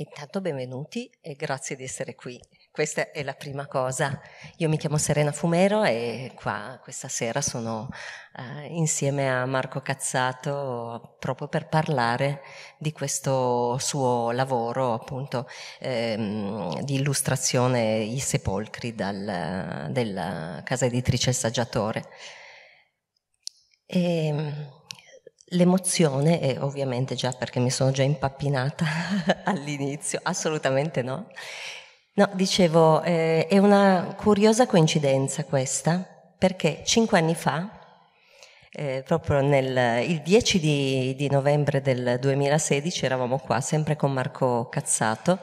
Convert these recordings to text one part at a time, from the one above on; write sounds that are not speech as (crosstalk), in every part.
Intanto benvenuti e grazie di essere qui. Questa è la prima cosa. Io mi chiamo Serena Fumero e qua questa sera sono eh, insieme a Marco Cazzato proprio per parlare di questo suo lavoro appunto ehm, di illustrazione I sepolcri dal, della casa editrice Il Saggiatore. E, ehm, L'emozione, e ovviamente già perché mi sono già impappinata (laughs) all'inizio, assolutamente no. No, dicevo, eh, è una curiosa coincidenza questa, perché cinque anni fa, eh, proprio nel, il 10 di, di, novembre del 2016, eravamo qua, sempre con Marco Cazzato,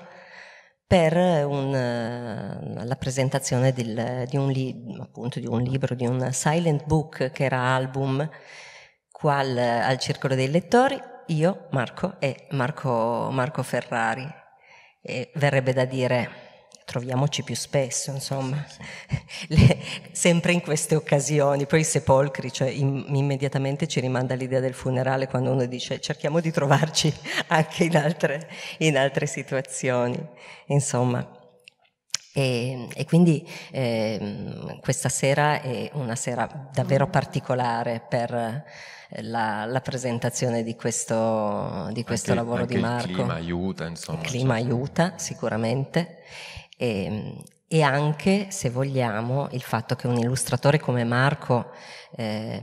per un, eh, la presentazione del, di, un li, appunto, di un libro, di un silent book che era album qua al, al Circolo dei Lettori, io, Marco e Marco, Marco Ferrari. E verrebbe da dire troviamoci più spesso, insomma, (laughs) Le, sempre in queste occasioni. Poi i sepolcri, cioè, in, immediatamente ci rimanda l'idea del funerale quando uno dice cerchiamo di trovarci (laughs) anche in altre, in altre situazioni, insomma. E, ehm, e quindi eh, questa sera è una sera davvero particolare per la, la presentazione di questo, di questo anche, lavoro anche di Marco. Il clima aiuta, insomma. Il clima cioè. aiuta sicuramente. E, ehm, e anche, se vogliamo, il fatto che un illustratore come Marco, eh,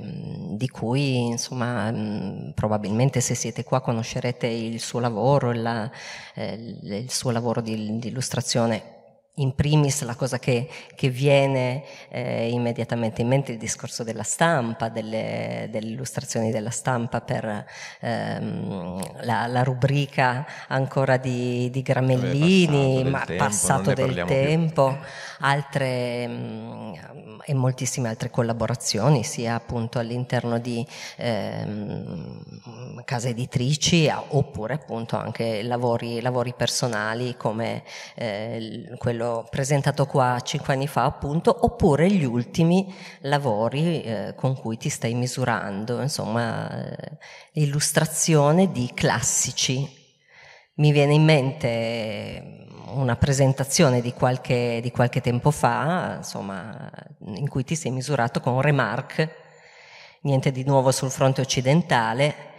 di cui insomma, mm, probabilmente se siete qua conoscerete il suo lavoro, la, eh, il suo lavoro di, di illustrazione in primis la cosa che, che viene eh, immediatamente in mente è il discorso della stampa, delle, delle illustrazioni della stampa per ehm, la, la, rubrica ancora di, di Gramellini, passato ma tempo, passato del tempo, altre mh, mm, e moltissime altre collaborazioni, sia appunto all'interno di ehm, case editrici oppure appunto anche lavori, lavori personali come eh, quello quello presentato qua cinque anni fa appunto, oppure gli ultimi lavori eh, con cui ti stai misurando, insomma, eh, illustrazione di classici. Mi viene in mente una presentazione di qualche, di qualche tempo fa, insomma, in cui ti sei misurato con Remarque, niente di nuovo sul fronte occidentale,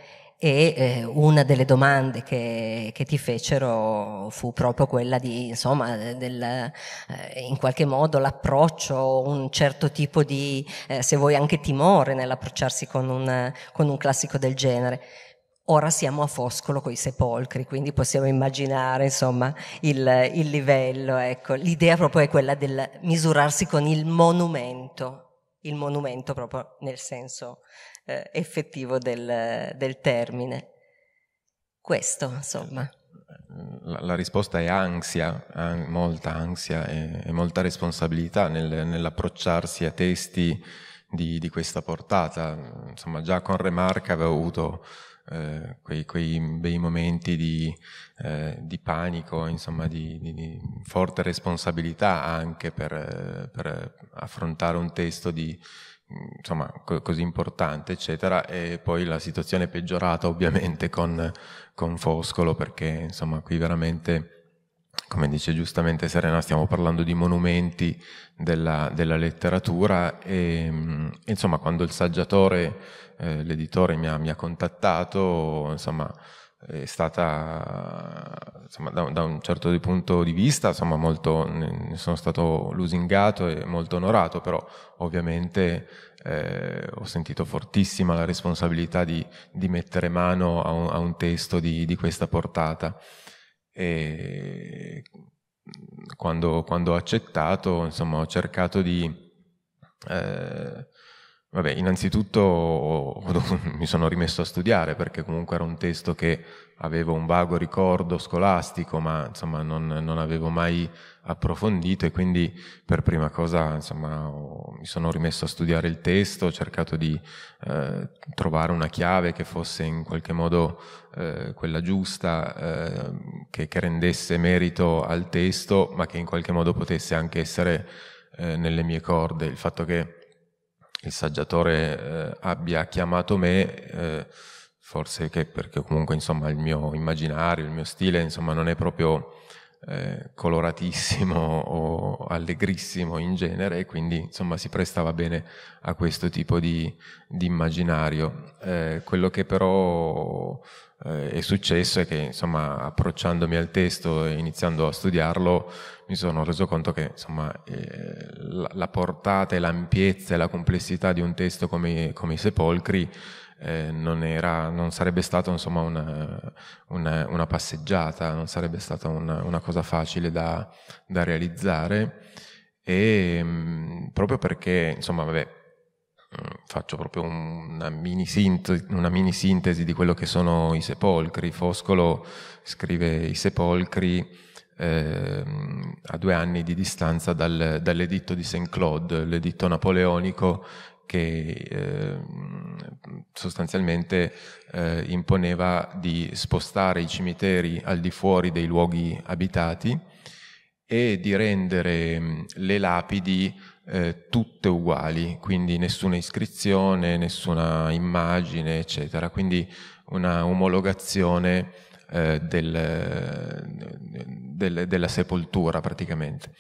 e eh, una delle domande che, che, ti fecero fu proprio quella di, insomma, del, eh, in qualche modo l'approccio, un certo tipo di, eh, se vuoi, anche timore nell'approcciarsi con un, con un classico del genere. Ora siamo a Foscolo con i sepolcri, quindi possiamo immaginare insomma, il, il livello. Ecco. L'idea proprio è quella del misurarsi con il monumento, il monumento proprio nel senso eh, effettivo del, del, termine. Questo, insomma. La, la risposta è ansia, an- molta ansia e, e, molta responsabilità nel, nell'approcciarsi a testi di, di, questa portata. Insomma, già con Remarca avevo avuto eh, quei, quei, bei momenti di, eh, di panico, insomma, di, di, di, forte responsabilità anche per, eh, per affrontare un testo di insomma, co- così importante, eccetera, e poi la situazione è peggiorata ovviamente con, con Foscolo, perché insomma qui veramente come dice giustamente Serena, stiamo parlando di monumenti della, della letteratura e insomma quando il saggiatore, eh, l'editore mi ha, mi ha contattato, insomma è stata insomma, da, da, un certo punto di vista insomma, molto, ne sono stato lusingato e molto onorato, però ovviamente eh, ho sentito fortissima la responsabilità di, di mettere mano a un, a un testo di, di, questa portata. E quando, quando ho accettato, insomma, ho cercato di... Eh, Vabbè, innanzitutto (laughs) mi sono rimesso a studiare perché comunque era un testo che avevo un vago ricordo scolastico, ma insomma non, non avevo mai approfondito e quindi per prima cosa insomma, mi sono rimesso a studiare il testo, ho cercato di eh, trovare una chiave che fosse in qualche modo eh, quella giusta, eh, che, che rendesse merito al testo, ma che in qualche modo potesse anche essere eh, nelle mie corde. Il fatto che il saggiatore eh, abbia chiamato me, eh, forse che, perché comunque insomma il mio immaginario, il mio stile insomma non è proprio eh, coloratissimo o allegrissimo in genere e quindi insomma si prestava bene a questo tipo di, di immaginario. Eh, quello che però eh, è successo è che insomma approcciandomi al testo e iniziando a studiarlo mi sono reso conto che insomma eh, la, la, portata e l'ampiezza e la complessità di un testo come, come i sepolcri eh, non, era, non, sarebbe stata insomma, una, una, una, passeggiata, non sarebbe stata una, una cosa facile da, da realizzare e mh, mm, proprio perché insomma vabbè mm, faccio proprio una mini, sintesi, una mini, sintesi, di quello che sono i sepolcri. Foscolo scrive i sepolcri eh, a due anni di distanza dal, dall'editto di Saint Claude, l'editto napoleonico che eh, sostanzialmente eh, imponeva di spostare i cimiteri al di fuori dei luoghi abitati e di rendere mm, le lapidi eh, tutte uguali, quindi nessuna iscrizione, nessuna immagine, eccetera. Quindi una omologazione eh, del, del, della sepoltura praticamente.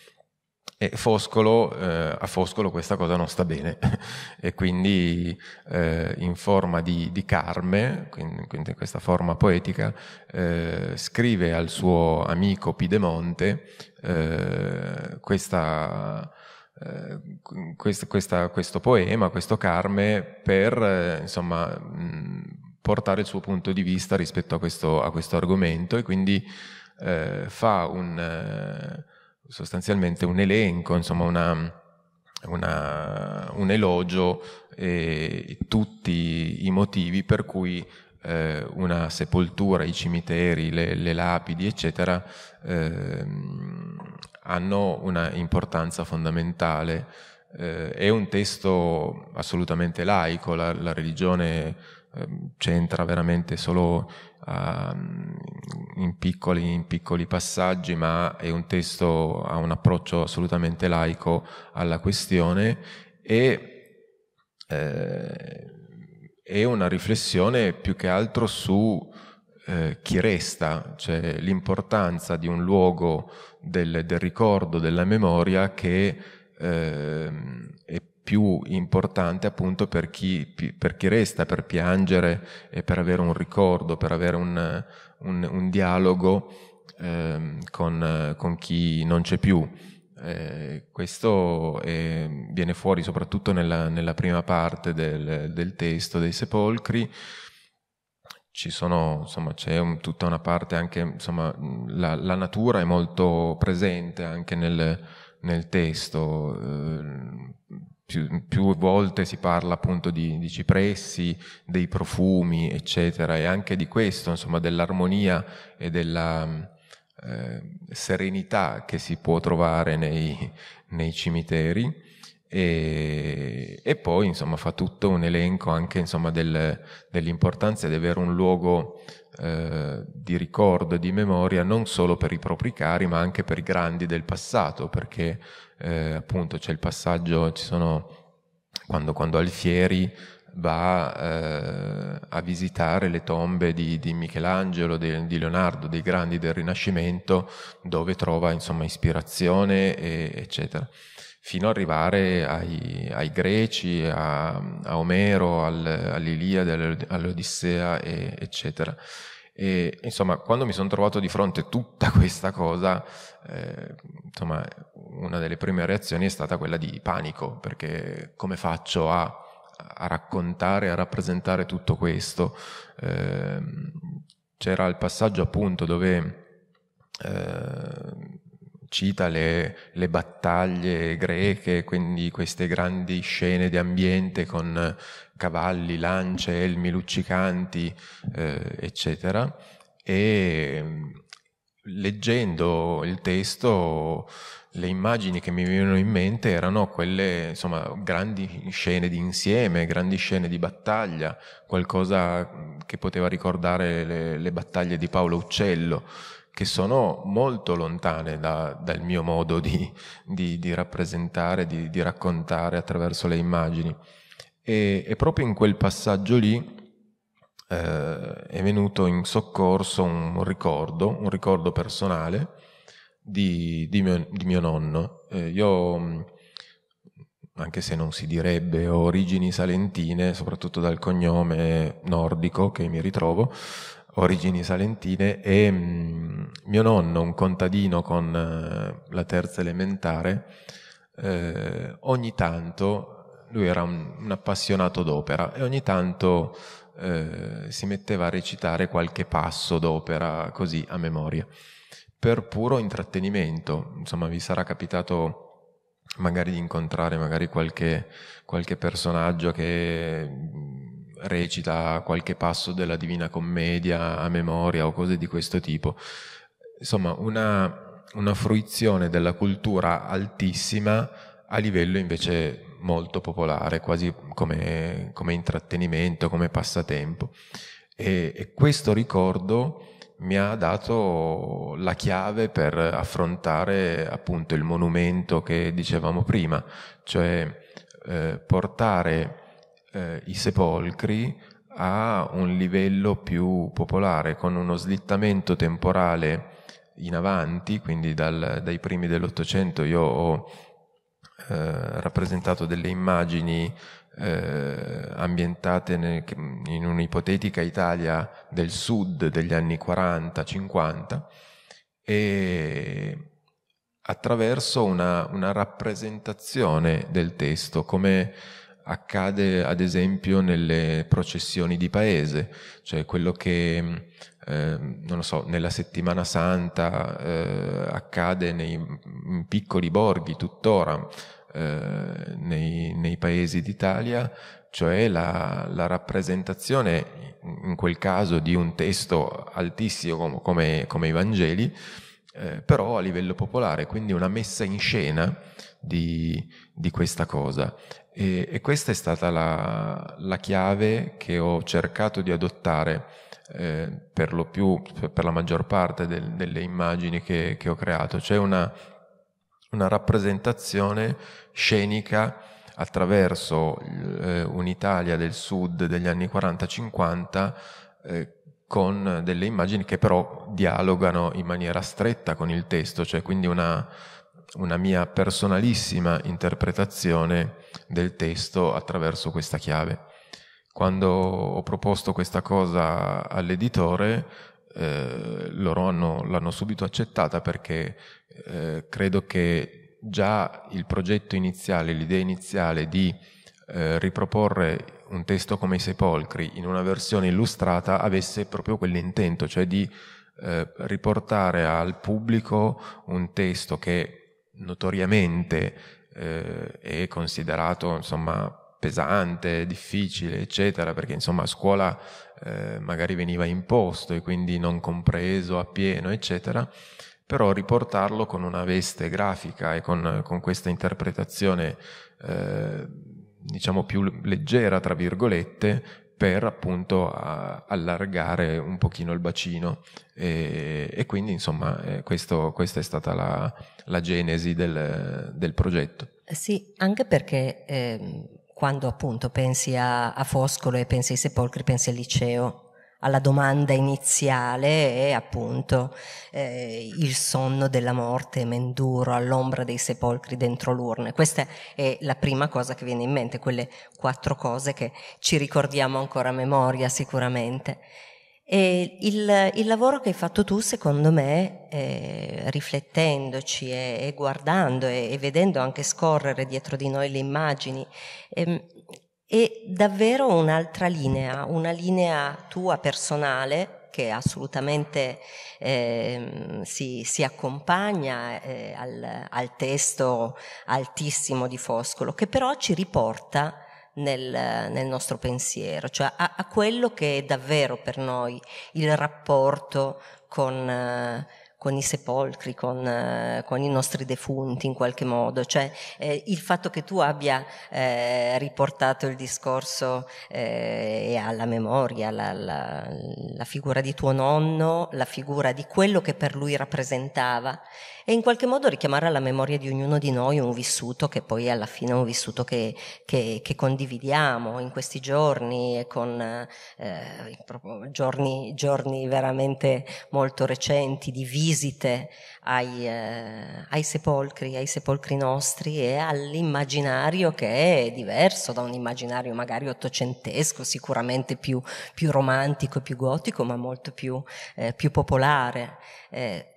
E Foscolo, eh, a Foscolo questa cosa non sta bene (laughs) e quindi eh, in forma di, di carme, quindi, quindi, in questa forma poetica, eh, scrive al suo amico Pidemonte eh, questa, eh, quest, questa, questo poema, questo carme, per eh, insomma, mh, portare il suo punto di vista rispetto a questo, a questo argomento e quindi fa un sostanzialmente un elenco, insomma una, una, un elogio e tutti i motivi per cui eh, una sepoltura, i cimiteri, le, le lapidi, eccetera, eh, hanno una importanza fondamentale. Eh, è un testo assolutamente laico, la, la religione Ehm, c'entra veramente solo uh, in, piccoli, in, piccoli, passaggi, ma è un testo, ha un approccio assolutamente laico alla questione e eh, è una riflessione più che altro su eh, chi resta, cioè l'importanza di un luogo del, del ricordo, della memoria che eh, è più importante appunto per chi, per chi, resta, per piangere e per avere un ricordo, per avere un, un, un dialogo eh, con, con, chi non c'è più. Eh, questo è, viene fuori soprattutto nella, nella prima parte del, del, testo dei sepolcri. Ci sono, insomma, c'è un, tutta una parte anche, insomma, la, la, natura è molto presente anche nel, nel testo. Eh, più, più, volte si parla appunto di, di, cipressi, dei profumi, eccetera, e anche di questo, insomma, dell'armonia e della eh, serenità che si può trovare nei, nei cimiteri. E, e, poi, insomma, fa tutto un elenco anche, insomma, del, dell'importanza di avere un luogo eh, di ricordo e di memoria non solo per i propri cari ma anche per i grandi del passato perché eh, appunto c'è il passaggio ci sono quando, quando Alfieri va eh, a visitare le tombe di, di Michelangelo, di, di, Leonardo, dei grandi del Rinascimento dove trova insomma ispirazione e, eccetera fino ad arrivare ai, ai greci, a, a Omero, al, all'Iliade, all'Odissea, e, eccetera. E insomma, quando mi sono trovato di fronte a tutta questa cosa, eh, insomma, una delle prime reazioni è stata quella di panico, perché come faccio a, a raccontare, a rappresentare tutto questo? Eh, c'era il passaggio appunto dove eh, cita le, le, battaglie greche, quindi queste grandi scene di ambiente con eh, cavalli, lance, elmi luccicanti, eh, eccetera. E mm, leggendo il testo le immagini che mi venivano in mente erano quelle, insomma, grandi scene di insieme, grandi scene di battaglia, qualcosa che poteva ricordare le, le battaglie di Paolo Uccello che sono molto lontane da, dal mio modo di, di, di rappresentare, di, di, raccontare attraverso le immagini. E, e proprio in quel passaggio lì eh, è venuto in soccorso un ricordo, un ricordo personale di, mio, mio, nonno. Eh, io, mm, anche se non si direbbe, ho origini salentine, soprattutto dal cognome nordico che mi ritrovo, origini salentine e mh, mm, mio nonno, un contadino con eh, la terza elementare, eh, ogni tanto, lui era un, un appassionato d'opera e ogni tanto eh, si metteva a recitare qualche passo d'opera così a memoria, per puro intrattenimento. Insomma, vi sarà capitato magari di incontrare magari qualche, qualche personaggio che mm, recita qualche passo della Divina Commedia a memoria o cose di questo tipo insomma una, una fruizione della cultura altissima a livello invece molto popolare, quasi come, come intrattenimento, come passatempo. E, e, questo ricordo mi ha dato la chiave per affrontare appunto il monumento che dicevamo prima, cioè eh, portare eh, i sepolcri a un livello più popolare, con uno slittamento temporale in avanti, quindi dal, dai primi dell'Ottocento io ho eh, rappresentato delle immagini eh, ambientate nel, in un'ipotetica Italia del sud degli anni 40-50 e attraverso una, una, rappresentazione del testo, come accade ad esempio nelle processioni di paese, cioè quello che eh, non lo so, nella settimana santa eh, accade nei piccoli borghi tuttora, eh, nei, nei, paesi d'Italia, cioè la, la, rappresentazione in quel caso di un testo altissimo come, come i Vangeli, eh, però a livello popolare, quindi una messa in scena di, di questa cosa. E, e, questa è stata la, la chiave che ho cercato di adottare eh, per lo più, per la maggior parte del, delle immagini che, che, ho creato, cioè una, una rappresentazione scenica attraverso eh, un'Italia del sud degli anni 40-50 eh, con delle immagini che però dialogano in maniera stretta con il testo, cioè quindi una, una mia personalissima interpretazione del testo attraverso questa chiave. Quando ho proposto questa cosa all'editore, eh, loro hanno, l'hanno subito accettata perché eh, credo che già il progetto iniziale, l'idea iniziale di eh, riproporre un testo come i sepolcri in una versione illustrata avesse proprio quell'intento, cioè di eh, riportare al pubblico un testo che notoriamente eh, è considerato insomma pesante, difficile, eccetera, perché insomma a scuola eh, magari veniva imposto e quindi non compreso appieno, eccetera, però riportarlo con una veste grafica e con, con questa interpretazione eh, diciamo più leggera, tra virgolette, per appunto allargare un pochino il bacino e, e quindi insomma eh, questo, questa è stata la, la genesi del, del, progetto. Sì, anche perché eh, quando appunto pensi a, a Foscolo e pensi ai sepolcri, pensi al liceo, alla domanda iniziale e appunto eh, il sonno della morte menduro all'ombra dei sepolcri dentro l'urna. Questa è la prima cosa che viene in mente, quelle quattro cose che ci ricordiamo ancora a memoria sicuramente. Il, il, lavoro che hai fatto tu, secondo me, eh, riflettendoci e, e guardando e, e, vedendo anche scorrere dietro di noi le immagini, ehm, è davvero un'altra linea, una linea tua personale che assolutamente eh, si, si, accompagna eh, al, al testo altissimo di Foscolo, che però ci riporta nel, nel nostro pensiero, cioè a, a, quello che è davvero per noi il rapporto con, con i sepolcri, con, con, i nostri defunti in qualche modo, cioè eh, il fatto che tu abbia eh, riportato il discorso eh, alla memoria, la, la, la figura di tuo nonno, la figura di quello che per lui rappresentava e in qualche modo richiamare alla memoria di ognuno di noi un vissuto che poi alla fine è un vissuto che, che, che condividiamo in questi giorni e con eh, giorni, giorni, veramente molto recenti di visite ai, eh, ai sepolcri, ai sepolcri nostri e all'immaginario che è diverso da un immaginario magari ottocentesco, sicuramente più, più romantico e più gotico, ma molto più, eh, più popolare. Eh,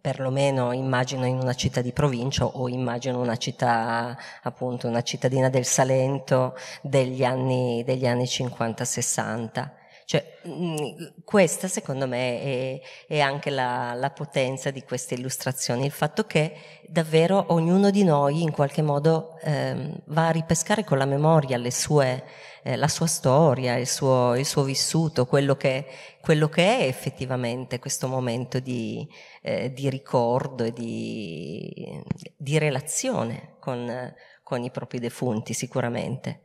perlomeno immagino in una città di provincia o immagino una città, appunto, una cittadina del Salento degli anni, degli anni 50-60. Cioè, mm, questa secondo me è, è anche la, la, potenza di queste illustrazioni, il fatto che davvero ognuno di noi in qualche modo ehm, va a ripescare con la memoria sue, eh, la sua storia, il suo, il suo vissuto, quello che, quello che, è effettivamente questo momento di, eh, di ricordo e di, di relazione con, con i propri defunti sicuramente.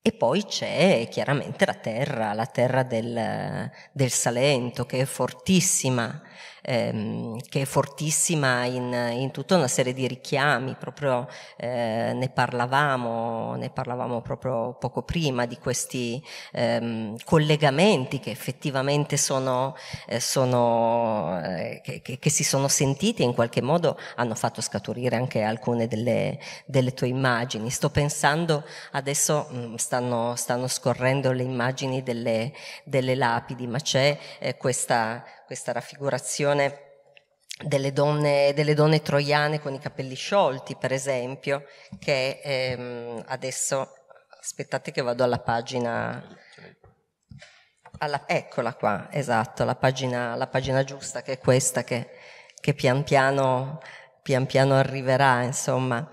E poi c'è chiaramente la terra, la terra del, del Salento che è fortissima ehm, che è fortissima in, in, tutta una serie di richiami, proprio eh, ne, parlavamo, ne parlavamo proprio poco prima di questi ehm, collegamenti che effettivamente sono, eh, sono eh, che, che, si sono sentiti e in qualche modo hanno fatto scaturire anche alcune delle, delle tue immagini. Sto pensando adesso mh, mm, stanno, stanno scorrendo le immagini delle, delle lapidi, ma c'è eh, questa questa raffigurazione delle donne, delle donne, troiane con i capelli sciolti, per esempio, che ehm, adesso aspettate che vado alla pagina. Alla, eccola qua, esatto, la pagina, la pagina, giusta che è questa che, che pian, piano, pian piano arriverà, insomma.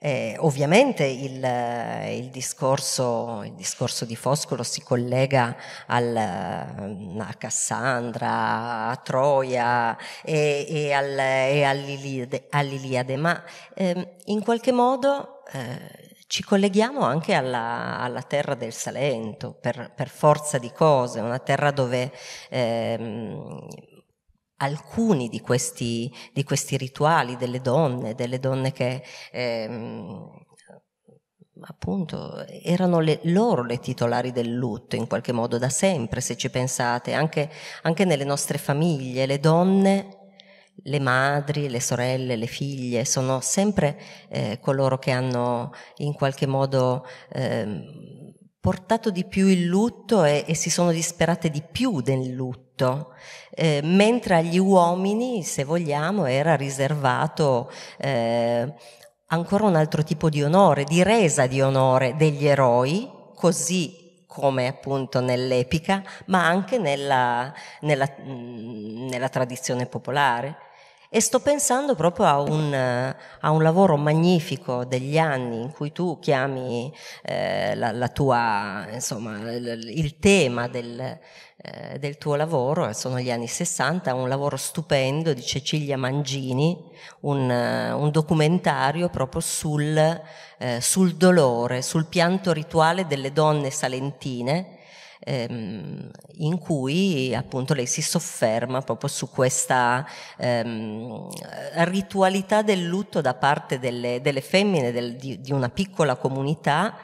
Eh, ovviamente il, eh, il, discorso, il, discorso, di Foscolo si collega al, mm, a Cassandra, a Troia e, e, al, e all'Iliade, all'Iliade, ma eh, in qualche modo eh, ci colleghiamo anche alla, alla terra del Salento, per, per, forza di cose, una terra dove ehm, alcuni di questi, di questi rituali delle donne, delle donne che ehm, appunto erano le, loro le titolari del lutto in qualche modo da sempre, se ci pensate, anche, anche nelle nostre famiglie, le donne le madri, le sorelle, le figlie, sono sempre eh, coloro che hanno in qualche modo eh, portato di più il lutto e, e si sono disperate di più del lutto, eh, mentre agli uomini, se vogliamo, era riservato eh, ancora un altro tipo di onore, di resa di onore degli eroi, così come appunto nell'epica, ma anche nella, nella, mm, nella tradizione popolare. E sto pensando proprio a un, eh, a un, lavoro magnifico degli anni in cui tu chiami eh, la, la, tua, insomma, il, il tema del, eh, del, tuo lavoro, eh, sono gli anni 60, un lavoro stupendo di Cecilia Mangini, un, eh, un documentario proprio sul, eh, sul dolore, sul pianto rituale delle donne salentine ehm, in cui appunto lei si sofferma proprio su questa ehm, ritualità del lutto da parte delle, delle femmine del, di, di una piccola comunità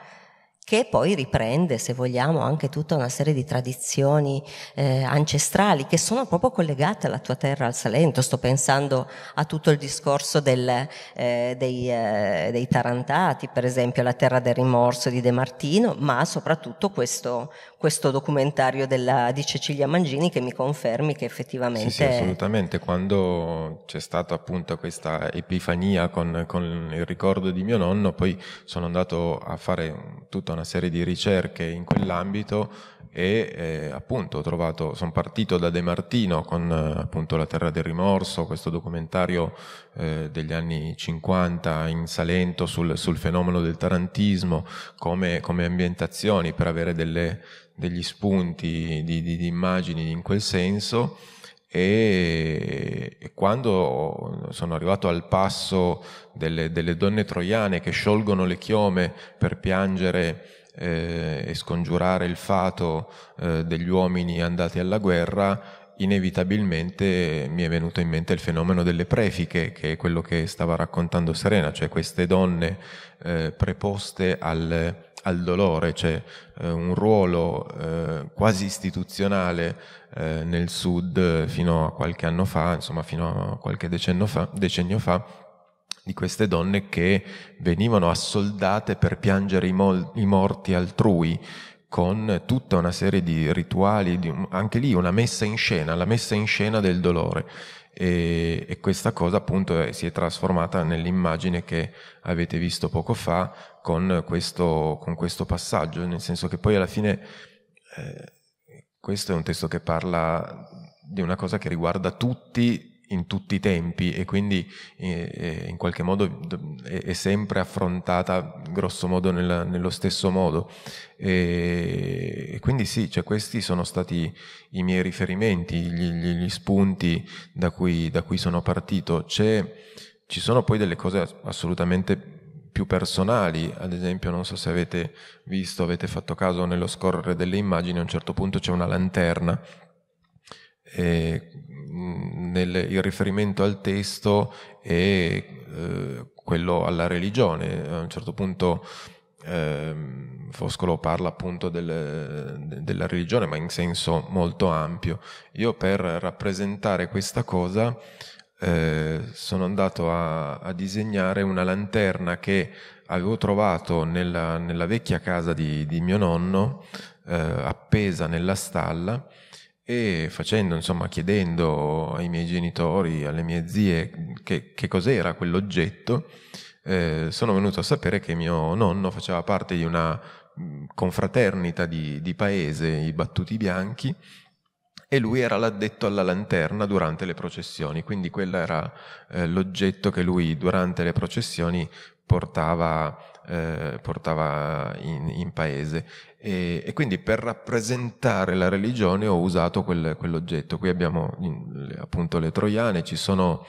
che poi riprende, se vogliamo, anche tutta una serie di tradizioni eh, ancestrali che sono proprio collegate alla tua terra, al Salento. Sto pensando a tutto il discorso del, eh, dei, eh, dei, tarantati, per esempio, la terra del rimorso di De Martino, ma soprattutto questo, questo documentario della, di Cecilia Mangini che mi confermi che effettivamente... Sì, sì assolutamente, quando c'è stata appunto questa epifania con, con, il ricordo di mio nonno, poi sono andato a fare tutta una serie di ricerche in quell'ambito e eh, appunto ho trovato, sono partito da De Martino con eh, appunto La terra del rimorso, questo documentario eh, degli anni 50 in Salento sul, sul fenomeno del tarantismo come, come ambientazioni per avere delle degli spunti di, di, di immagini in quel senso e, e, quando sono arrivato al passo delle, delle, donne troiane che sciolgono le chiome per piangere eh, e scongiurare il fato eh, degli uomini andati alla guerra, inevitabilmente mi è venuto in mente il fenomeno delle prefiche, che è quello che stava raccontando Serena, cioè queste donne eh, preposte al al dolore, c'è cioè, eh, un ruolo eh, quasi istituzionale eh, nel sud fino a qualche anno fa, insomma fino a qualche decennio fa, decennio fa di queste donne che venivano assoldate per piangere i, mol- i morti altrui, con tutta una serie di rituali, di, anche lì una messa in scena, la messa in scena del dolore e, e, questa cosa appunto si è trasformata nell'immagine che avete visto poco fa con questo, con questo passaggio, nel senso che poi alla fine eh, questo è un testo che parla di una cosa che riguarda tutti in tutti i tempi e quindi eh, eh in qualche modo è, è sempre affrontata grosso modo nella, nello stesso modo. E, e quindi sì, cioè questi sono stati i miei riferimenti, gli, gli spunti da cui, da cui, sono partito. C'è, ci sono poi delle cose assolutamente più personali, ad esempio non so se avete visto, avete fatto caso nello scorrere delle immagini, a un certo punto c'è una lanterna eh, nel, il riferimento al testo e eh, quello alla religione. A un certo punto eh, Foscolo parla appunto del, de, della religione, ma in senso molto ampio. Io per rappresentare questa cosa eh, sono andato a, a, disegnare una lanterna che avevo trovato nella, nella vecchia casa di, di mio nonno, eh, appesa nella stalla, e facendo, insomma, chiedendo ai miei genitori, alle mie zie che, che cos'era quell'oggetto, eh, sono venuto a sapere che mio nonno faceva parte di una mm, confraternita di, di paese, i Battuti Bianchi, e lui era l'addetto alla lanterna durante le processioni, quindi quello era eh, l'oggetto che lui durante le processioni portava, eh, portava in, in, paese e, e, quindi per rappresentare la religione ho usato quel, quell'oggetto. Qui abbiamo appunto le troiane, ci sono,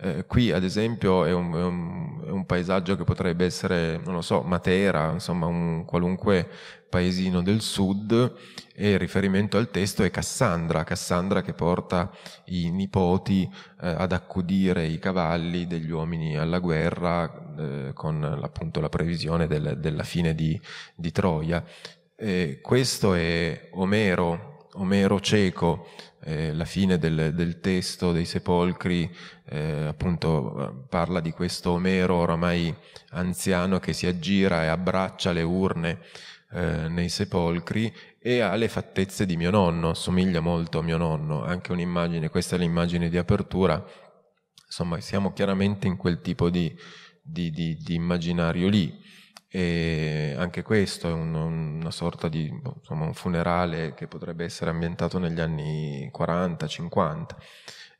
eh, qui ad esempio è un, è, un, è un, paesaggio che potrebbe essere, non lo so, Matera, insomma un qualunque paesino del sud e il riferimento al testo è Cassandra, Cassandra che porta i nipoti eh, ad accudire i cavalli degli uomini alla guerra eh, con appunto la previsione del, della fine di, di Troia. Eh, questo è Omero, Omero cieco, eh, la fine del, del, testo dei sepolcri, eh, appunto parla di questo Omero oramai anziano che si aggira e abbraccia le urne eh, nei sepolcri e ha le fattezze di mio nonno, somiglia molto a mio nonno, anche un'immagine, questa è l'immagine di apertura, insomma siamo chiaramente in quel tipo di, di, di, di immaginario lì e anche questo è un, una sorta di boh, insomma, un funerale che potrebbe essere ambientato negli anni 40-50.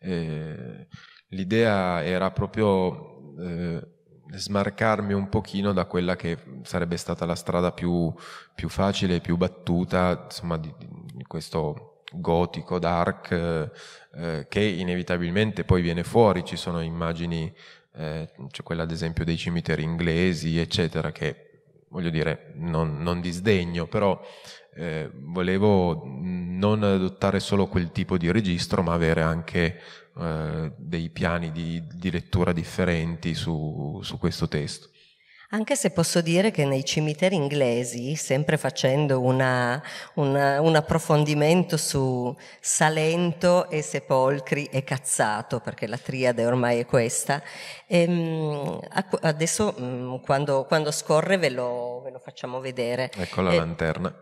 Eh, l'idea era proprio eh, smarcarmi un pochino da quella che sarebbe stata la strada più, più facile e più battuta insomma, di, di questo gotico, dark, eh, che inevitabilmente poi viene fuori, ci sono immagini eh, c'è quella ad esempio dei cimiteri inglesi, eccetera, che voglio dire non, non disdegno, però eh, volevo non adottare solo quel tipo di registro, ma avere anche eh, dei piani di, di lettura differenti su, su questo testo. Anche se posso dire che nei cimiteri inglesi, sempre facendo una, una, un approfondimento su Salento e Sepolcri e Cazzato, perché la triade ormai è questa, ehm, adesso mm, quando, quando, scorre ve lo, ve lo facciamo vedere. Ecco la eh, lanterna.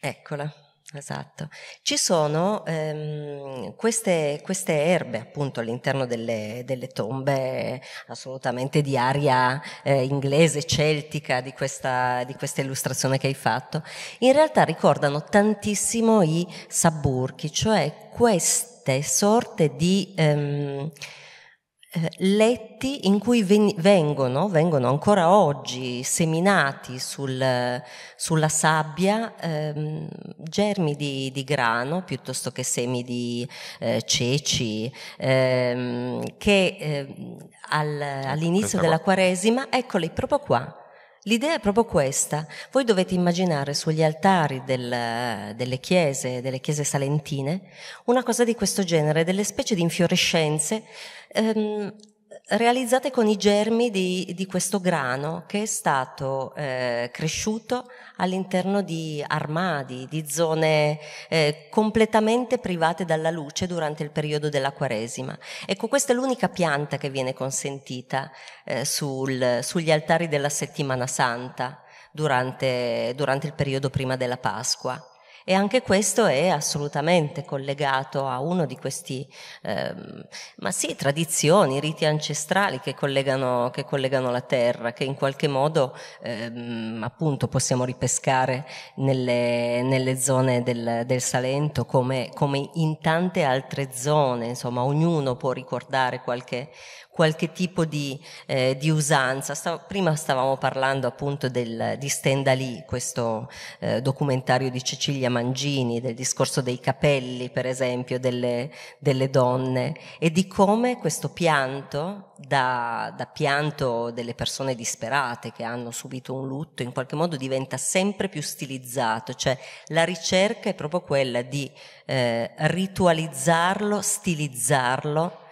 Eccola. Esatto, ci sono ehm, queste, queste, erbe appunto all'interno delle, delle tombe assolutamente di aria eh, inglese, celtica di questa, di questa, illustrazione che hai fatto, in realtà ricordano tantissimo i sabburchi, cioè queste sorte di... Ehm, eh, letti in cui vengono, vengono ancora oggi seminati sul, sulla sabbia ehm, germi di, di, grano piuttosto che semi di eh, ceci, ehm, che eh, al, ecco, all'inizio della Quaresima, eccoli proprio qua, L'idea è proprio questa. Voi dovete immaginare sugli altari del, delle chiese, delle chiese salentine, una cosa di questo genere, delle specie di infiorescenze ehm, realizzate con i germi di, di questo grano che è stato eh, cresciuto all'interno di armadi, di zone eh, completamente private dalla luce durante il periodo della Quaresima. Ecco, questa è l'unica pianta che viene consentita eh, sul, sugli altari della settimana santa durante, durante il periodo prima della Pasqua. E anche questo è assolutamente collegato a uno di questi, ehm, ma sì, tradizioni, riti ancestrali che collegano, che collegano la terra, che in qualche modo ehm, appunto possiamo ripescare nelle, nelle zone del, del Salento come, come in tante altre zone, insomma ognuno può ricordare qualche, qualche tipo di, eh, di usanza. Stav- prima stavamo parlando appunto del, di Stendhali, questo eh, documentario di Cecilia Mangini, del discorso dei capelli, per esempio, delle, delle donne e di come questo pianto, da, da pianto delle persone disperate che hanno subito un lutto, in qualche modo diventa sempre più stilizzato, cioè la ricerca è proprio quella di eh, ritualizzarlo, stilizzarlo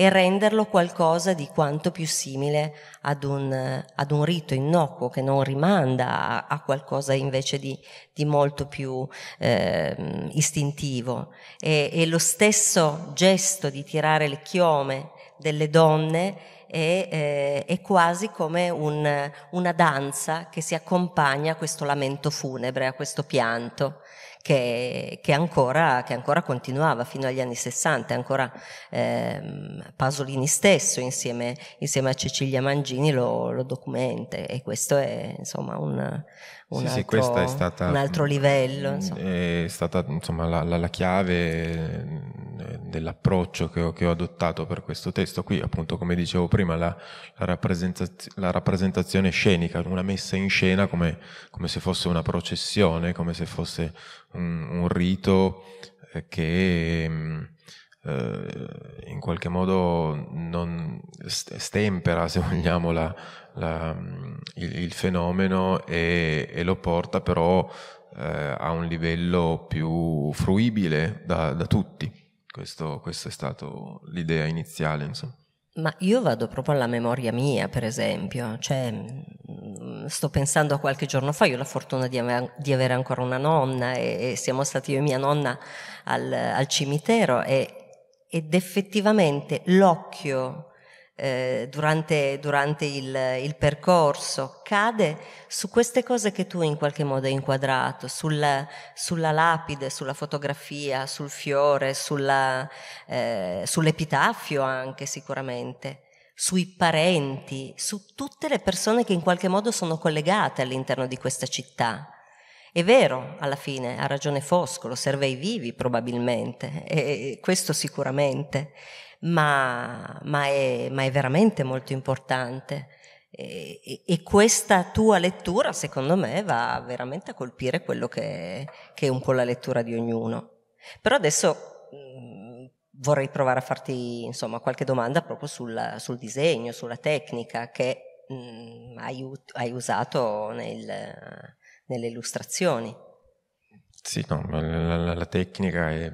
e renderlo qualcosa di quanto più simile ad un, ad un rito innocuo che non rimanda a, a qualcosa invece di, di molto più eh, istintivo. E, e, lo stesso gesto di tirare le chiome delle donne è, eh, è quasi come un, una danza che si accompagna a questo lamento funebre, a questo pianto che, che, ancora, che ancora, continuava fino agli anni 60, ancora ehm, Pasolini stesso insieme, insieme, a Cecilia Mangini lo, lo documenta e questo è insomma un un, sì, altro, sì, è stata, un altro livello. Insomma. È stata insomma, la, la, la chiave dell'approccio che ho, che ho, adottato per questo testo qui, appunto come dicevo prima, la, la rappresentaz- rappresentazione scenica, una messa in scena come, come, se fosse una processione, come se fosse un, un rito eh, che eh, in qualche modo non stempera, se vogliamo, la, la, il, il, fenomeno e, e, lo porta però eh, a un livello più fruibile da, da tutti. Questo, questa è stata l'idea iniziale, insomma. Ma io vado proprio alla memoria mia, per esempio, cioè, mm, sto pensando a qualche giorno fa, io ho la fortuna di, ave- di avere ancora una nonna e, e siamo stati io e mia nonna al, al cimitero e ed effettivamente l'occhio eh, durante, durante il, il, percorso cade su queste cose che tu in qualche modo hai inquadrato, sulla, sulla lapide, sulla fotografia, sul fiore, sulla, eh, sull'epitafio anche sicuramente sui parenti, su tutte le persone che in qualche modo sono collegate all'interno di questa città. È vero, alla fine ha ragione Foscolo, serve ai vivi probabilmente, e questo sicuramente, ma, ma, è, ma è, veramente molto importante. E, e, questa tua lettura, secondo me, va veramente a colpire quello che, che è un po' la lettura di ognuno. Però adesso mm, vorrei provare a farti insomma, qualche domanda proprio sul, sul disegno, sulla tecnica che mh, mm, hai, hai, usato nel, nelle illustrazioni. Sì, no, la, la, la, tecnica è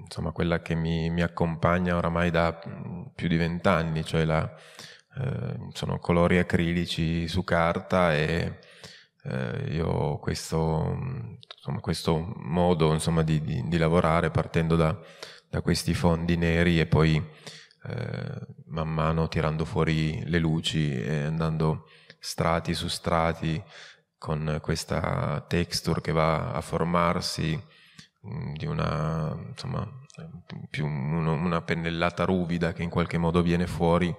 insomma, quella che mi, mi, accompagna oramai da mm, più di vent'anni, cioè la, eh, sono colori acrilici su carta e eh, io ho questo, mm, insomma, questo modo insomma, di, di, di, lavorare partendo da, da, questi fondi neri e poi eh, man mano tirando fuori le luci e andando strati su strati con questa texture che va a formarsi mm, di una, insomma, più uno, una pennellata ruvida che in qualche modo viene fuori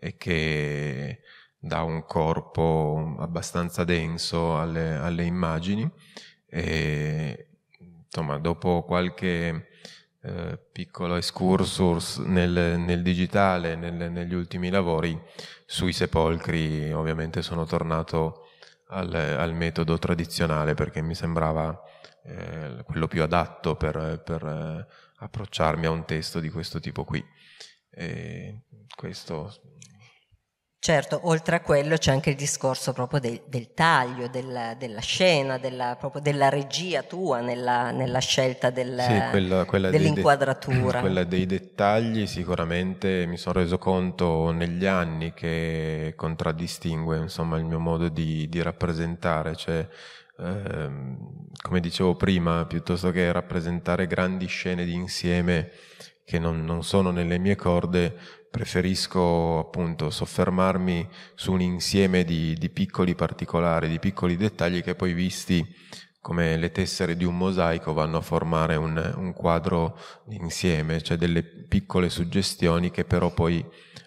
e che dà un corpo abbastanza denso alle, alle immagini e insomma dopo qualche eh, piccolo excursus nel, nel digitale nel, negli ultimi lavori sui sepolcri ovviamente sono tornato al, al metodo tradizionale perché mi sembrava eh, quello più adatto per, per, eh, approcciarmi a un testo di questo tipo qui. E questo Certo, oltre a quello c'è anche il discorso proprio del, del taglio, della, della scena, della, proprio della regia tua nella, nella scelta del, sì, quella, quella dell'inquadratura. Dei (clears throat) quella dei dettagli sicuramente mi sono reso conto negli anni che contraddistingue insomma, il mio modo di, di rappresentare, cioè ehm, come dicevo prima, piuttosto che rappresentare grandi scene di insieme che non, non sono nelle mie corde, preferisco appunto soffermarmi su un insieme di, di, piccoli particolari, di piccoli dettagli che poi visti come le tessere di un mosaico vanno a formare un, un quadro insieme, cioè delle piccole suggestioni che però poi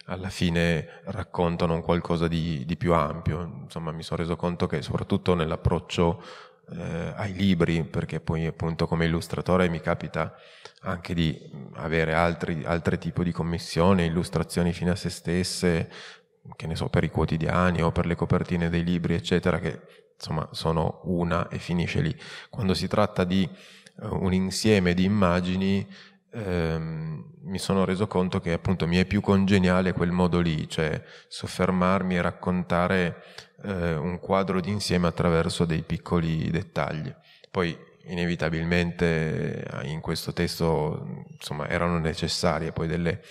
alla fine raccontano un qualcosa di, di più ampio. Insomma, mi sono reso conto che soprattutto nell'approccio eh, ai libri, perché poi appunto come illustratore mi capita anche di mm, avere altri, altri tipi di commissioni, illustrazioni fine a se stesse, che ne so, per i quotidiani o per le copertine dei libri, eccetera, che insomma sono una e finisce lì. Quando si tratta di eh, un insieme di immagini, ehm, mi sono reso conto che appunto mi è più congeniale quel modo lì, cioè soffermarmi e raccontare eh, un quadro d'insieme attraverso dei piccoli dettagli. Poi inevitabilmente eh, in questo testo insomma, erano necessarie poi delle,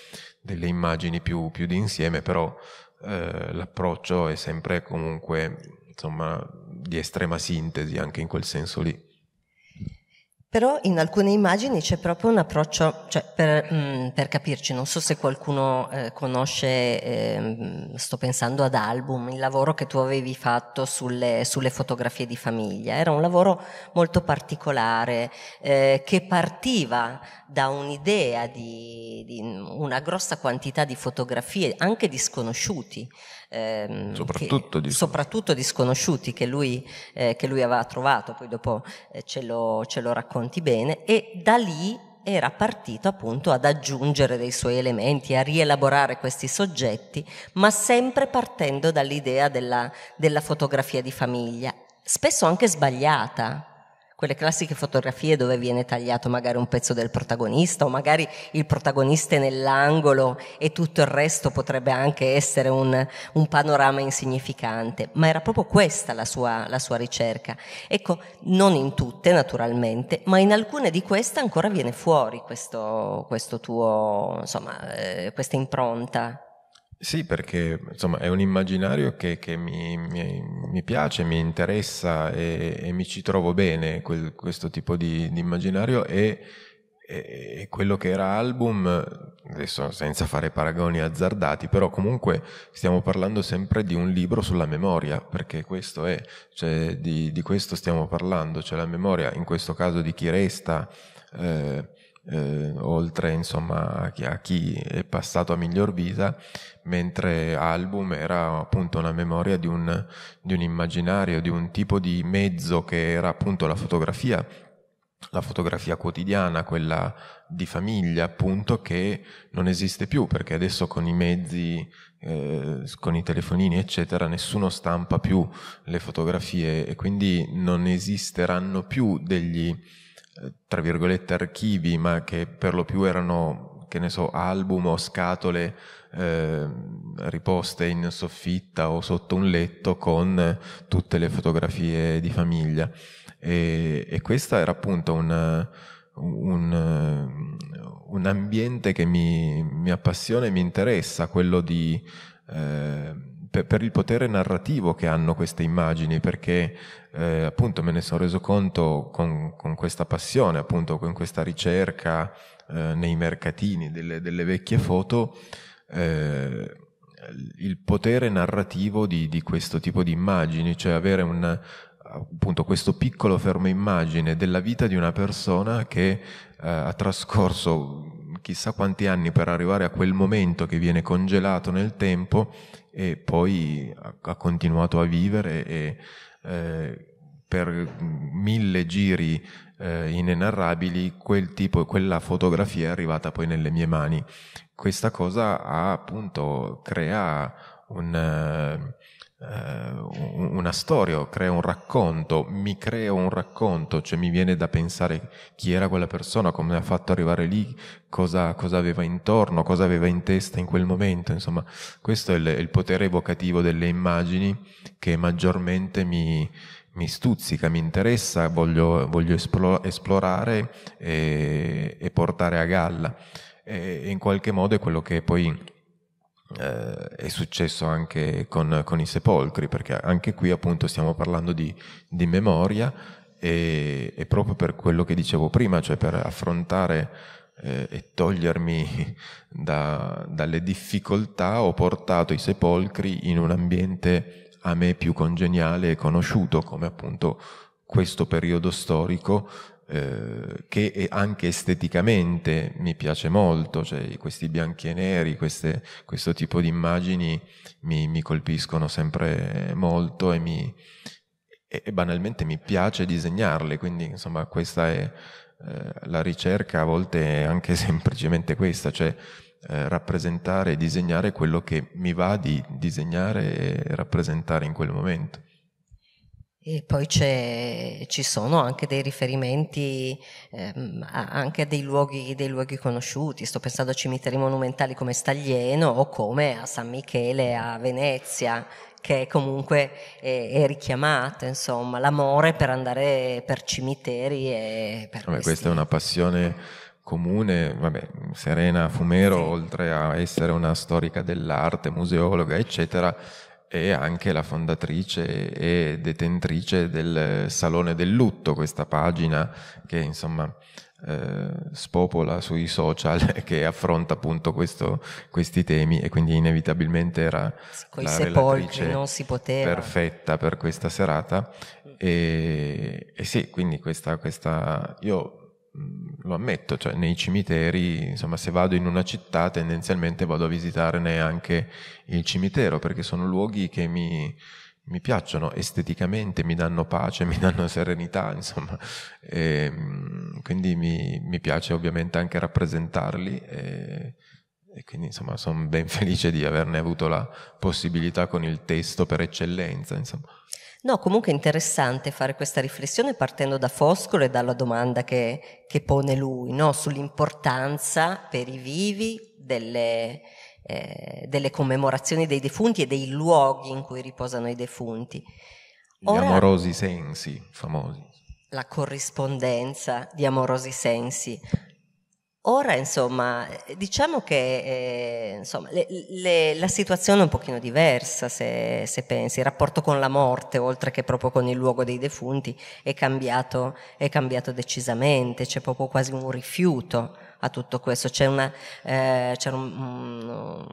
delle immagini più, più di però eh, l'approccio è sempre comunque insomma, di estrema sintesi anche in quel senso lì. Però in alcune immagini c'è proprio un approccio, cioè per, mh, mm, per capirci, non so se qualcuno eh, conosce, eh, sto pensando ad album, il lavoro che tu avevi fatto sulle, sulle fotografie di famiglia. Era un lavoro molto particolare eh, che partiva da un'idea di, di una grossa quantità di fotografie, anche di sconosciuti, ehm, soprattutto, che, di... soprattutto, di sconosciuti che lui, eh, che lui, aveva trovato, poi dopo eh, ce, lo, ce lo racconti bene, e da lì era partito appunto ad aggiungere dei suoi elementi, a rielaborare questi soggetti, ma sempre partendo dall'idea della, della fotografia di famiglia, spesso anche sbagliata, quelle classiche fotografie dove viene tagliato magari un pezzo del protagonista o magari il protagonista è nell'angolo e tutto il resto potrebbe anche essere un, un panorama insignificante, ma era proprio questa la sua, la sua, ricerca. Ecco, non in tutte naturalmente, ma in alcune di queste ancora viene fuori questo, questo tuo, insomma, eh, questa impronta. Sì, perché insomma, è un immaginario che, che mi, mi, mi, piace, mi interessa e, e mi ci trovo bene, quel, questo tipo di, di immaginario e, e, quello che era album, adesso senza fare paragoni azzardati, però comunque stiamo parlando sempre di un libro sulla memoria, perché questo è, cioè di, di questo stiamo parlando, cioè la memoria in questo caso di chi resta. Eh, eh, oltre insomma, a, chi, è passato a miglior vita, mentre album era appunto una memoria di un, di un immaginario, di un tipo di mezzo che era appunto la fotografia, la fotografia quotidiana, quella di famiglia, appunto, che non esiste più, perché adesso con i mezzi, eh, con i telefonini, eccetera, nessuno stampa più le fotografie e quindi non esisteranno più degli tra virgolette archivi, ma che per lo più erano, che ne so, album o scatole eh, riposte in soffitta o sotto un letto con tutte le fotografie di famiglia. E, e questa era appunto un, un, un ambiente che mi, mi, appassiona e mi interessa, quello di... Eh, per, per, il potere narrativo che hanno queste immagini, perché eh, appunto me ne sono reso conto con, con questa passione, appunto con questa ricerca eh, nei mercatini delle, delle vecchie foto, eh, il potere narrativo di, di, questo tipo di immagini, cioè avere un, appunto questo piccolo fermo immagine della vita di una persona che eh, ha trascorso chissà quanti anni per arrivare a quel momento che viene congelato nel tempo e poi ha, continuato a vivere e eh, per mille giri eh, inenarrabili quel tipo, quella fotografia è arrivata poi nelle mie mani. Questa cosa ha, appunto crea un eh, eh, una storia, creo un racconto, mi creo un racconto, cioè mi viene da pensare chi era quella persona, come ha fatto arrivare lì, cosa, cosa aveva intorno, cosa aveva in testa in quel momento, insomma questo è il, il potere evocativo delle immagini che maggiormente mi, mi stuzzica, mi interessa, voglio, voglio esplorare e, e, portare a galla e in qualche modo è quello che poi eh, è successo anche con, con, i sepolcri, perché anche qui appunto stiamo parlando di, di memoria e, e, proprio per quello che dicevo prima, cioè per affrontare eh, e togliermi (laughs) da, dalle difficoltà, ho portato i sepolcri in un ambiente a me più congeniale e conosciuto, come appunto questo periodo storico eh, che anche esteticamente mi piace molto, cioè questi bianchi e neri, queste, questo tipo di immagini mi, mi colpiscono sempre molto e, mi, e, banalmente mi piace disegnarle, quindi insomma questa è eh, la ricerca a volte è anche (laughs) semplicemente questa, cioè eh, rappresentare e disegnare quello che mi va di disegnare e rappresentare in quel momento. E poi ci sono anche dei riferimenti ehm, anche a dei luoghi, dei luoghi, conosciuti, sto pensando a cimiteri monumentali come Staglieno o come a San Michele a Venezia, che comunque è, è richiamata, insomma, l'amore per andare per cimiteri e per... Vabbè, questa è una passione comune, vabbè, Serena Fumero, sì. oltre a essere una storica dell'arte, museologa, eccetera, è anche la fondatrice e detentrice del Salone del Lutto, questa pagina che insomma eh, spopola sui social (laughs) che affronta appunto questo, questi temi e quindi inevitabilmente era Coi la si poteva. perfetta per questa serata e, e sì, quindi questa, questa io lo ammetto, cioè nei cimiteri, insomma, se vado in una città tendenzialmente vado a visitarne anche il cimitero, perché sono luoghi che mi, mi piacciono esteticamente, mi danno pace, (laughs) mi danno serenità, insomma. E, ehm, quindi mi, mi, piace ovviamente anche rappresentarli e, e quindi insomma sono ben felice di averne avuto la possibilità con il testo per eccellenza, insomma. No, comunque è interessante fare questa riflessione partendo da Foscolo e dalla domanda che, che pone lui no? sull'importanza per i vivi delle, eh, delle, commemorazioni dei defunti e dei luoghi in cui riposano i defunti. Ora, Gli amorosi sensi famosi. La corrispondenza di amorosi sensi. Ora, insomma, diciamo che eh, insomma, le, le, la situazione è un pochino diversa, se, se, pensi. Il rapporto con la morte, oltre che proprio con il luogo dei defunti, è cambiato, è cambiato decisamente, c'è proprio quasi un rifiuto a tutto questo. C'è una, eh, c'è un, un,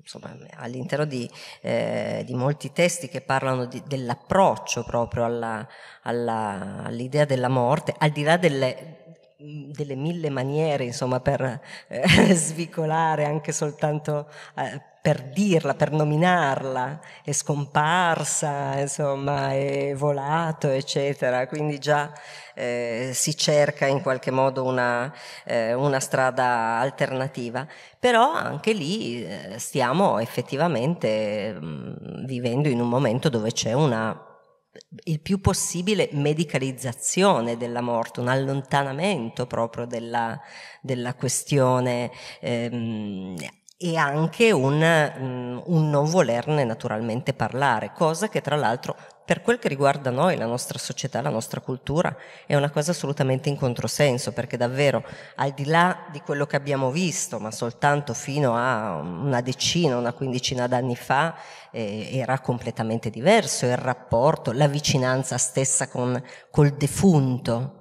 insomma, all'interno di, eh, di, molti testi che parlano di, dell'approccio proprio alla, alla, all'idea della morte, al di là delle delle mille maniere insomma, per eh, (laughs) svicolare anche soltanto eh, per dirla, per nominarla, è scomparsa, insomma, è volato, eccetera. Quindi già eh, si cerca in qualche modo una, eh, una strada alternativa. Però anche lì eh, stiamo effettivamente mh, mm, vivendo in un momento dove c'è una il più possibile medicalizzazione della morte, un allontanamento proprio della, della questione ehm, e anche un, mm, un non volerne naturalmente parlare, cosa che tra l'altro per quel che riguarda noi, la nostra società, la nostra cultura, è una cosa assolutamente in controsenso, perché davvero al di là di quello che abbiamo visto, ma soltanto fino a una decina, una quindicina d'anni fa, eh, era completamente diverso il rapporto, la vicinanza stessa con, col defunto,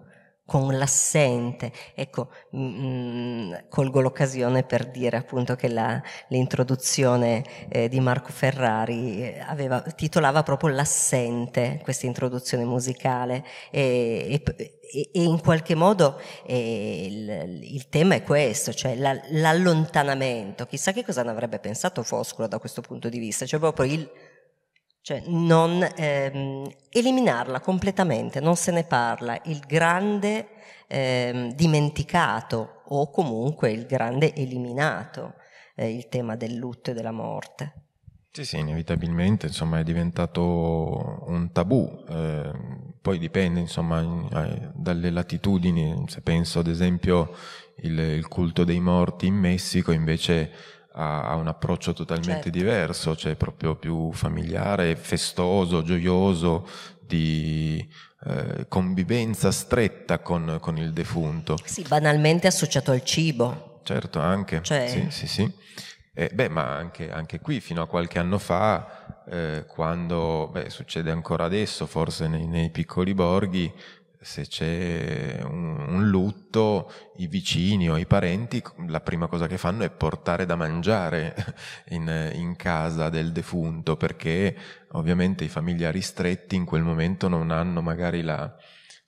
con l'assente. Ecco, mh, mm, mm, colgo l'occasione per dire appunto che la, l'introduzione eh, di Marco Ferrari eh, aveva, titolava proprio L'assente, questa introduzione musicale, e, e, e in qualche modo eh, il, il, tema è questo, cioè la, l'allontanamento. Chissà che cosa ne avrebbe pensato Foscolo da questo punto di vista, cioè proprio il cioè non ehm, eliminarla completamente, non se ne parla, il grande ehm, dimenticato o comunque il grande eliminato, eh, il tema del lutto e della morte. Sì, sì, inevitabilmente, insomma, è diventato un tabù, eh, poi dipende, insomma, in, eh, dalle latitudini, se penso ad esempio il, il culto dei morti in Messico, invece ha, un approccio totalmente certo. diverso, cioè proprio più familiare, festoso, gioioso, di eh, convivenza stretta con, con, il defunto. Sì, banalmente associato al cibo. Certo, anche. Cioè... Sì, sì, sì. Eh, beh, ma anche, anche, qui, fino a qualche anno fa, eh, quando, beh, succede ancora adesso, forse nei, nei piccoli borghi, se c'è un, un, lutto, i vicini o i parenti, la prima cosa che fanno è portare da mangiare (laughs) in, in casa del defunto, perché ovviamente i familiari stretti in quel momento non hanno magari la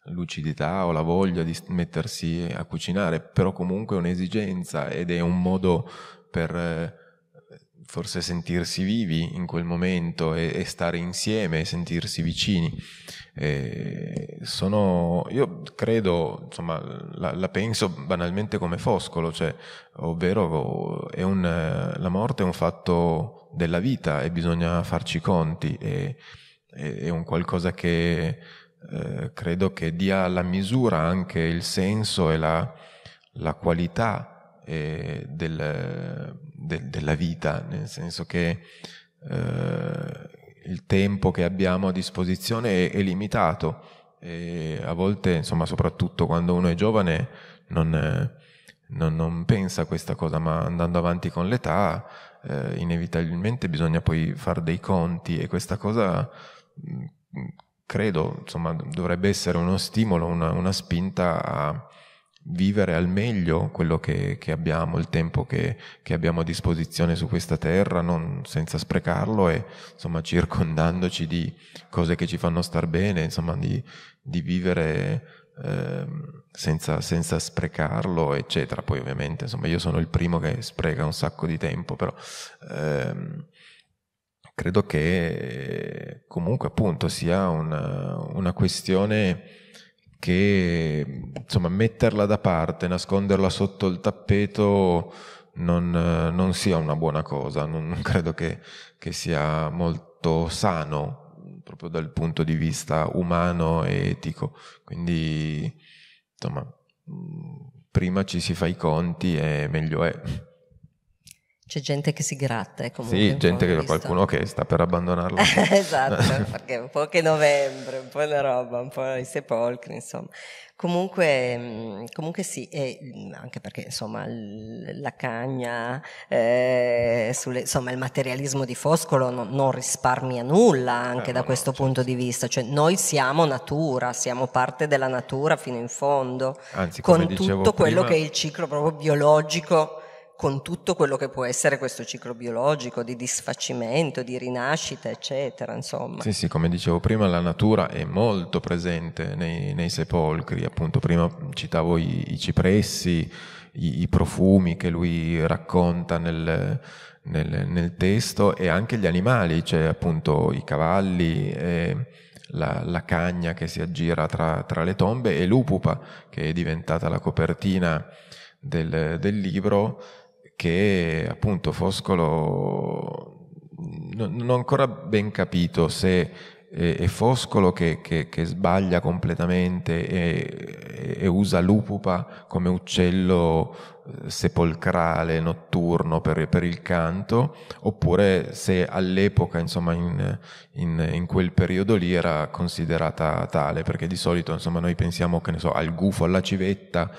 lucidità o la voglia di mettersi a cucinare, però comunque è un'esigenza ed è un modo per eh, forse sentirsi vivi in quel momento e, e stare insieme, sentirsi vicini. E sono, io credo, insomma, la, la, penso banalmente come foscolo, cioè, ovvero un, la morte è un fatto della vita e bisogna farci conti, e, è un qualcosa che eh, credo che dia la misura, anche il senso e la, la qualità eh, del, de, della vita, nel senso che eh, il tempo che abbiamo a disposizione è, è limitato e a volte, insomma, soprattutto quando uno è giovane, non, non, non pensa a questa cosa, ma andando avanti con l'età, eh, inevitabilmente bisogna poi fare dei conti e questa cosa mm, credo insomma dovrebbe essere uno stimolo, una, una spinta a, vivere al meglio quello che, che abbiamo, il tempo che, che, abbiamo a disposizione su questa terra, non, senza sprecarlo e insomma circondandoci di cose che ci fanno star bene, insomma di, di vivere eh, senza, senza, sprecarlo, eccetera. Poi ovviamente, insomma, io sono il primo che spreca un sacco di tempo, però... Ehm, credo che comunque appunto sia una, una questione che insomma metterla da parte, nasconderla sotto il tappeto non, non sia una buona cosa, non, non credo che, che, sia molto sano proprio dal punto di vista umano e etico. Quindi insomma prima ci si fa i conti e meglio è. C'è gente che si gratta, eh, comunque. Sì, gente che qualcuno che sta per abbandonarlo. (laughs) esatto, perché un po' che novembre, un po' la roba, un po' i sepolcri, insomma. Comunque, comunque sì, anche perché insomma la cagna, eh, sulle, insomma il materialismo di Foscolo non, non risparmia nulla anche eh, da no, questo no, certo. punto certo. di vista, cioè noi siamo natura, siamo parte della natura fino in fondo, Anzi, con tutto prima... quello che è il ciclo proprio biologico con tutto quello che può essere questo ciclo biologico di disfacimento, di rinascita, eccetera, insomma. Sì, sì, come dicevo prima, la natura è molto presente nei, nei sepolcri, appunto prima citavo i, i cipressi, i, i, profumi che lui racconta nel, nel, nel, testo e anche gli animali, cioè appunto i cavalli. E, la, la, cagna che si aggira tra, tra, le tombe e l'upupa che è diventata la copertina del, del libro che appunto Foscolo non, ho ancora ben capito se è Foscolo che, che, che, sbaglia completamente e, e, usa l'upupa come uccello eh, sepolcrale notturno per, per il canto, oppure se all'epoca, insomma, in, in, in, quel periodo lì era considerata tale, perché di solito, insomma, noi pensiamo, che ne so, al gufo, alla civetta,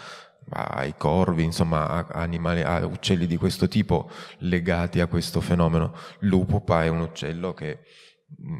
ai corvi, insomma a, animali, a uccelli di questo tipo legati a questo fenomeno. Lupupa è un uccello che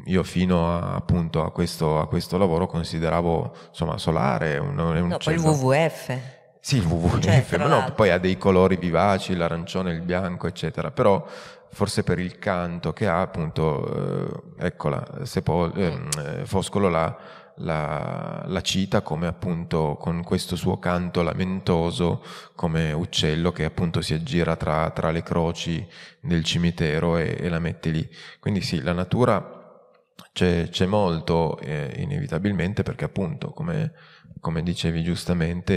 io fino a, appunto a questo, a questo lavoro consideravo insomma solare. Un, un no, uccello. poi il WWF. Sì, il WWF, cioè, ma no, poi ha dei colori vivaci, l'arancione, il bianco, eccetera, però forse per il canto che ha appunto, eh, eccola, sepol- ehm, eh, Foscolo l'ha la, la, cita come appunto con questo suo canto lamentoso come uccello che appunto si aggira tra, tra le croci del cimitero e, e, la mette lì. Quindi sì, la natura c'è, c'è molto eh, inevitabilmente perché appunto come, come dicevi giustamente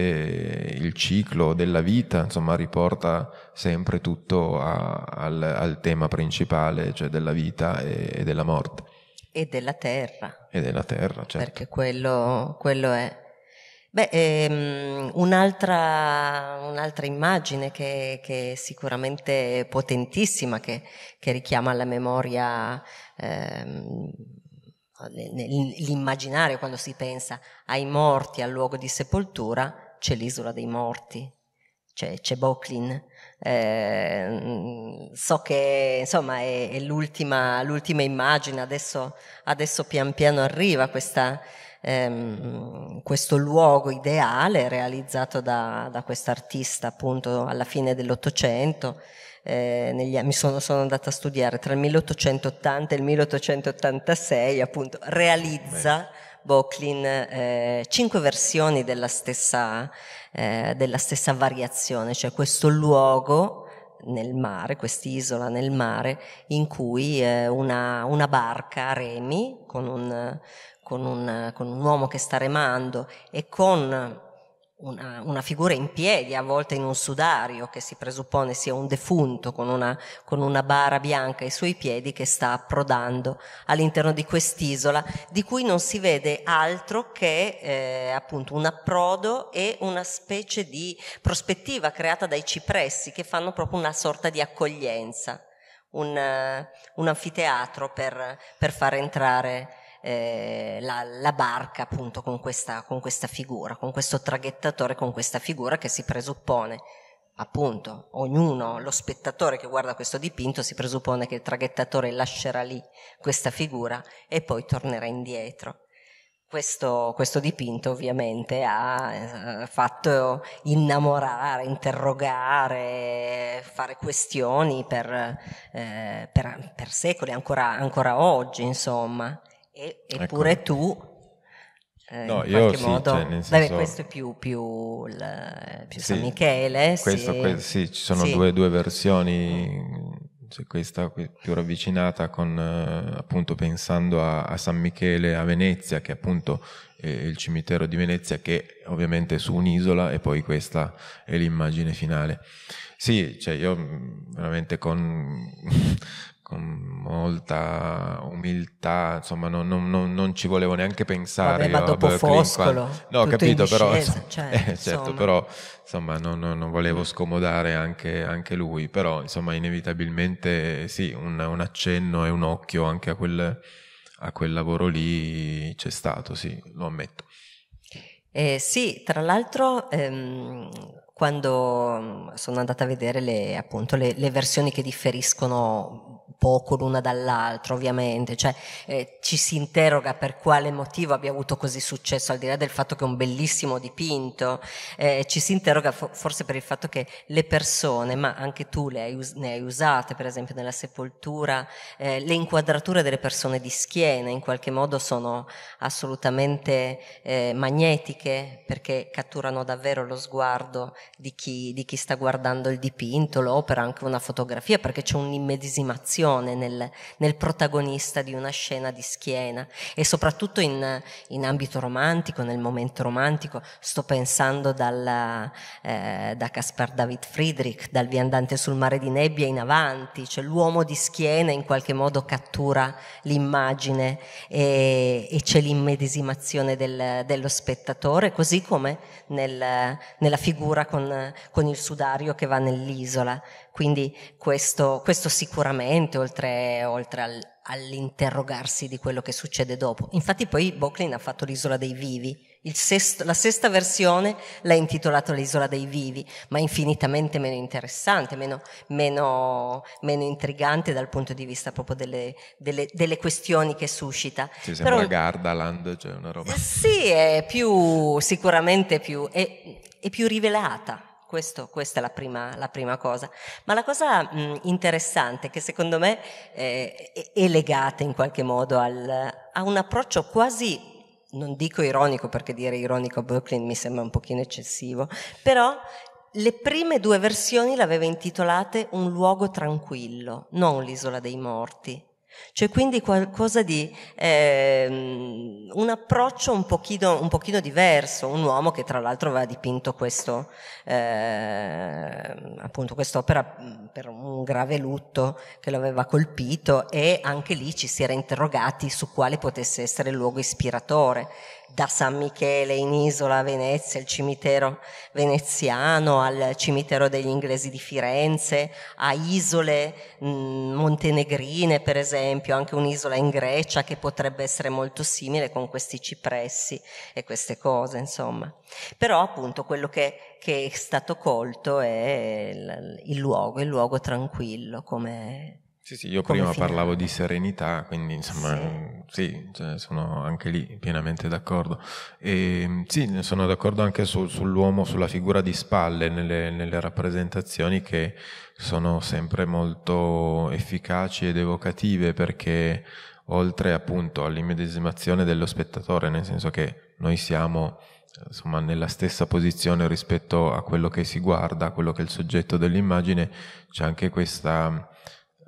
il ciclo della vita insomma riporta sempre tutto a, al, al, tema principale cioè della vita e, e della morte. E della terra. E della terra, certo. Perché quello, quello è. Beh, ehm, un'altra, un'altra, immagine che, che, è sicuramente potentissima, che, che richiama alla memoria ehm, l'immaginario quando si pensa ai morti, al luogo di sepoltura, c'è l'isola dei morti, c'è, c'è Boclin Ehm, so che insomma è, è l'ultima, l'ultima, immagine, adesso, adesso, pian piano arriva questa, ehm, questo luogo ideale realizzato da, da quest'artista appunto alla fine dell'Ottocento. Eh, negli, mi sono, sono, andata a studiare tra il 1880 e il 1886, appunto, realizza. Beh Bocklin eh, cinque versioni della stessa, eh, della stessa variazione, cioè questo luogo nel mare, quest'isola nel mare, in cui eh, una, una, barca remi con un, con, un, con un uomo che sta remando e con una, una, figura in piedi, a volte in un sudario che si presuppone sia un defunto con una, con una bara bianca ai suoi piedi che sta approdando all'interno di quest'isola di cui non si vede altro che eh, appunto un approdo e una specie di prospettiva creata dai cipressi che fanno proprio una sorta di accoglienza, un, eh, un anfiteatro per, per far entrare eh, la, la, barca appunto con questa, con questa figura, con questo traghettatore, con questa figura che si presuppone appunto ognuno, lo spettatore che guarda questo dipinto si presuppone che il traghettatore lascerà lì questa figura e poi tornerà indietro. Questo, questo dipinto ovviamente ha eh, fatto innamorare, interrogare, fare questioni per, eh, per, per secoli, ancora, ancora oggi insomma. E, eppure ecco. tu eh, no, in qualche sì, modo, cioè, senso... Vabbè, questo è più, più, la, più sì, San Michele. Questo, sì. Que- sì, ci sono due, due, versioni, cioè questa più ravvicinata con eh, appunto pensando a, a, San Michele a Venezia, che appunto è eh, il cimitero di Venezia, che ovviamente è su un'isola e poi questa è l'immagine finale. Sì, cioè io mm, veramente con con molta umiltà, insomma non, non, non ci volevo neanche pensare. Vabbè, ma dopo Foscolo, quando... no, capito, discesa, però, insomma, (laughs) cioè, eh, certo, però insomma non, non volevo scomodare anche, anche, lui, però insomma inevitabilmente sì, un, un accenno e un occhio anche a quel, a quel lavoro lì c'è stato, sì, lo ammetto. Eh, sì, tra l'altro ehm, quando sono andata a vedere le, appunto, le, le versioni che differiscono poco l'una dall'altra, ovviamente, cioè eh, ci si interroga per quale motivo abbia avuto così successo, al di là del fatto che è un bellissimo dipinto, eh, ci si interroga fo- forse per il fatto che le persone, ma anche tu hai us- ne hai usate, per esempio nella sepoltura, eh, le inquadrature delle persone di schiena in qualche modo sono assolutamente eh, magnetiche perché catturano davvero lo sguardo di chi, di chi sta guardando il dipinto, l'opera, anche una fotografia, perché c'è un'immedesimazione sensazione nel, nel protagonista di una scena di schiena e soprattutto in, in ambito romantico, nel momento romantico, sto pensando dalla, eh, da Caspar David Friedrich, dal viandante sul mare di nebbia in avanti, cioè l'uomo di schiena in qualche modo cattura l'immagine e, e c'è l'immedesimazione del, dello spettatore, così come nel, nella figura con, con il sudario che va nell'isola. Quindi questo, questo sicuramente, oltre, oltre al, all'interrogarsi di quello che succede dopo. Infatti poi Bocklin ha fatto l'Isola dei Vivi, il sesto, la sesta versione l'ha intitolato l'Isola dei Vivi, ma infinitamente meno interessante, meno, meno, meno intrigante dal punto di vista proprio delle, delle, delle questioni che suscita. Ci sembra Però, Gardaland, cioè una roba... Eh sì, è più, sicuramente più, è, è più rivelata questo, questa è la prima, la prima, cosa. Ma la cosa mh, interessante, che secondo me eh, è legata in qualche modo al, a un approccio quasi, non dico ironico perché dire ironico a Brooklyn mi sembra un pochino eccessivo, però le prime due versioni l'aveva intitolate Un luogo tranquillo, non l'isola dei morti. C'è cioè, quindi qualcosa di eh, un approccio un pochino, un pochino, diverso, un uomo che tra l'altro aveva dipinto questo, eh, appunto quest'opera per un grave lutto che lo aveva colpito e anche lì ci si era interrogati su quale potesse essere il luogo ispiratore da San Michele in isola a Venezia, il cimitero veneziano, al cimitero degli inglesi di Firenze, a isole mm, montenegrine per esempio, anche un'isola in Grecia che potrebbe essere molto simile con questi cipressi e queste cose, insomma. Però appunto quello che, che è stato colto è il, il luogo, il luogo tranquillo come sì, sì, io prima finirà. parlavo di serenità, quindi insomma sì, sì cioè, sono anche lì pienamente d'accordo. E, ehm, sì, sono d'accordo anche su, sull'uomo, sulla figura di spalle nelle, nelle, rappresentazioni che sono sempre molto efficaci ed evocative perché oltre appunto all'immedesimazione dello spettatore, nel senso che noi siamo insomma nella stessa posizione rispetto a quello che si guarda, a quello che è il soggetto dell'immagine, c'è anche questa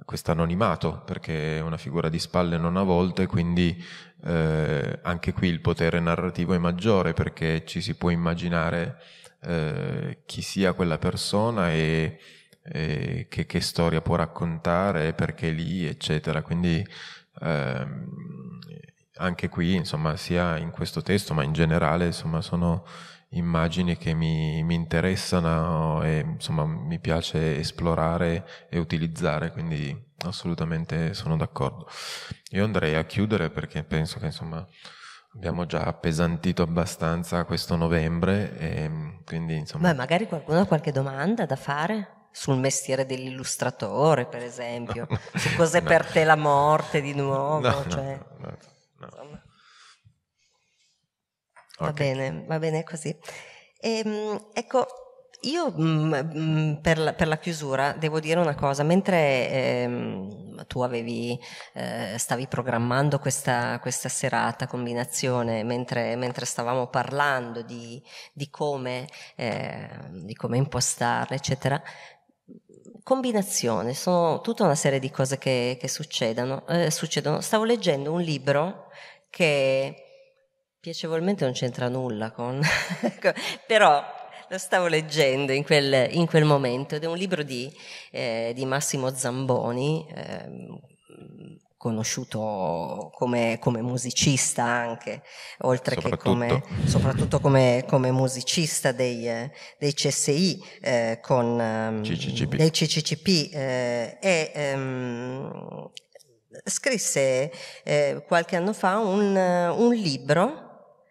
questo anonimato, perché è una figura di spalle non a volte, quindi eh, anche qui il potere narrativo è maggiore perché ci si può immaginare eh, chi sia quella persona e, e che, che, storia può raccontare, perché lì, eccetera. Quindi ehm, anche qui, insomma, sia in questo testo, ma in generale, insomma, sono immagini che mi, mi interessano e insomma, mi piace esplorare e utilizzare, quindi assolutamente sono d'accordo. Io andrei a chiudere perché penso che insomma abbiamo già appesantito abbastanza questo novembre e quindi insomma... Beh, magari qualcuno ha qualche domanda da fare? Sul mestiere dell'illustratore, per esempio, no, su (laughs) cos'è no. per te la morte di (laughs) nuovo? Cioè... Insomma. Okay. Va bene, va bene così. E, ehm, ecco, io mm, mm, per, la, per, la, chiusura devo dire una cosa, mentre ehm, tu avevi, eh, stavi programmando questa, questa serata combinazione, mentre, mentre, stavamo parlando di, di, come, eh, di come impostarla, eccetera, combinazione, sono tutta una serie di cose che, che succedono, eh, succedono. Stavo leggendo un libro che piacevolmente non c'entra nulla con... (laughs) Ecco, però lo stavo leggendo in quel, in quel, momento ed è un libro di, eh, di Massimo Zamboni. Eh, conosciuto come, come musicista anche, oltre che come, soprattutto come, come musicista dei, dei CSI, eh, con, ehm, CCCP. dei CCCP eh, e... Ehm, scrisse eh, qualche anno fa un, un, libro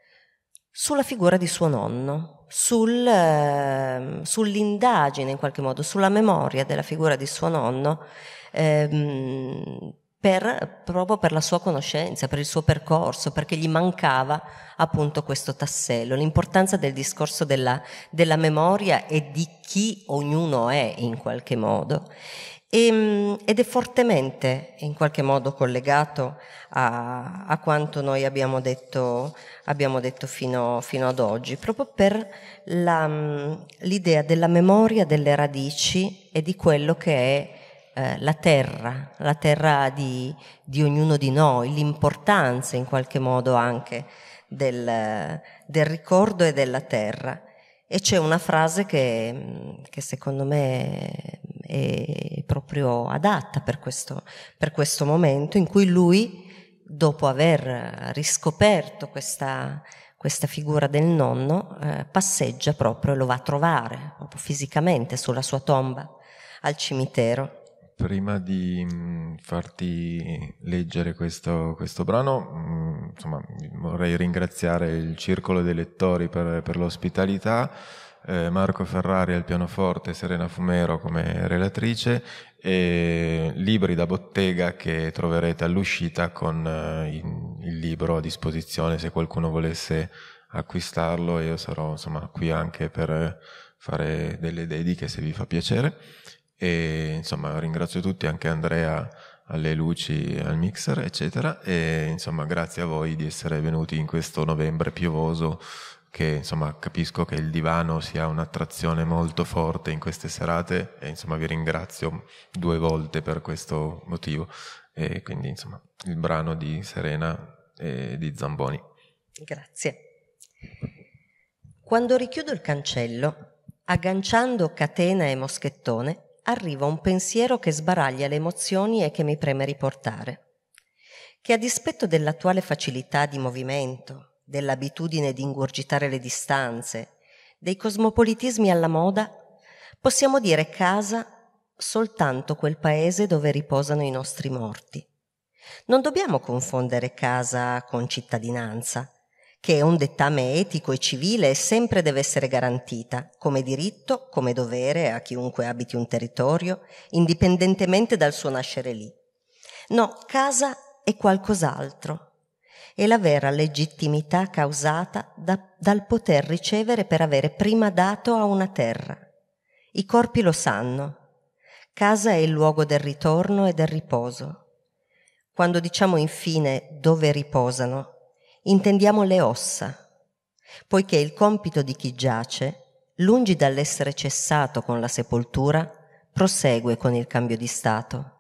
sulla figura di suo nonno, sul, eh, sull'indagine in qualche modo, sulla memoria della figura di suo nonno. Ehm, per, proprio per la sua conoscenza, per il suo percorso, perché gli mancava appunto questo tassello, l'importanza del discorso della, della memoria e di chi ognuno è in qualche modo. E, ehm, ed è fortemente in qualche modo collegato a, a quanto noi abbiamo detto, abbiamo detto fino, fino, ad oggi, proprio per la, l'idea della memoria delle radici e di quello che è eh, la terra, la terra di, di ognuno di noi, l'importanza in qualche modo anche del, del ricordo e della terra. E c'è una frase che, mm, che secondo me è proprio adatta per questo, per questo momento in cui lui dopo aver riscoperto questa, questa figura del nonno, eh, passeggia proprio e lo va a trovare, proprio fisicamente, sulla sua tomba al cimitero prima di mm, farti leggere questo, questo brano, mm, insomma, vorrei ringraziare il Circolo dei Lettori per, per l'ospitalità, eh, Marco Ferrari al pianoforte, Serena Fumero come relatrice e libri da bottega che troverete all'uscita con eh, il libro a disposizione se qualcuno volesse acquistarlo. Io sarò insomma, qui anche per fare delle dediche se vi fa piacere. E insomma ringrazio tutti, anche Andrea alle luci, al mixer, eccetera. E insomma grazie a voi di essere venuti in questo novembre piovoso che insomma capisco che il divano sia un'attrazione molto forte in queste serate e insomma vi ringrazio due volte per questo motivo e quindi insomma il brano di Serena e di Zamboni. Grazie. Quando richiudo il cancello, agganciando catena e moschettone, arriva un pensiero che sbaraglia le emozioni e che mi preme riportare. Che a dispetto dell'attuale facilità di movimento, dell'abitudine di ingurgitare le distanze, dei cosmopolitismi alla moda, possiamo dire casa soltanto quel paese dove riposano i nostri morti. Non dobbiamo confondere casa con cittadinanza, che è un dettame etico e civile e sempre deve essere garantita, come diritto, come dovere a chiunque abiti un territorio, indipendentemente dal suo nascere lì. No, casa è qualcos'altro. È la vera legittimità causata da, dal poter ricevere per avere prima dato a una terra. I corpi lo sanno. Casa è il luogo del ritorno e del riposo. Quando diciamo infine dove riposano, intendiamo le ossa, poiché il compito di chi giace, lungi dall'essere cessato con la sepoltura, prosegue con il cambio di stato.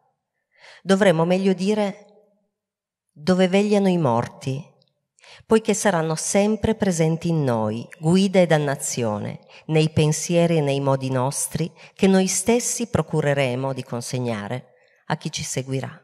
Dovremmo meglio dire dove vegliano i morti, poiché saranno sempre presenti in noi guida e dannazione, nei pensieri e nei modi nostri, che noi stessi procureremo di consegnare a chi ci seguirà.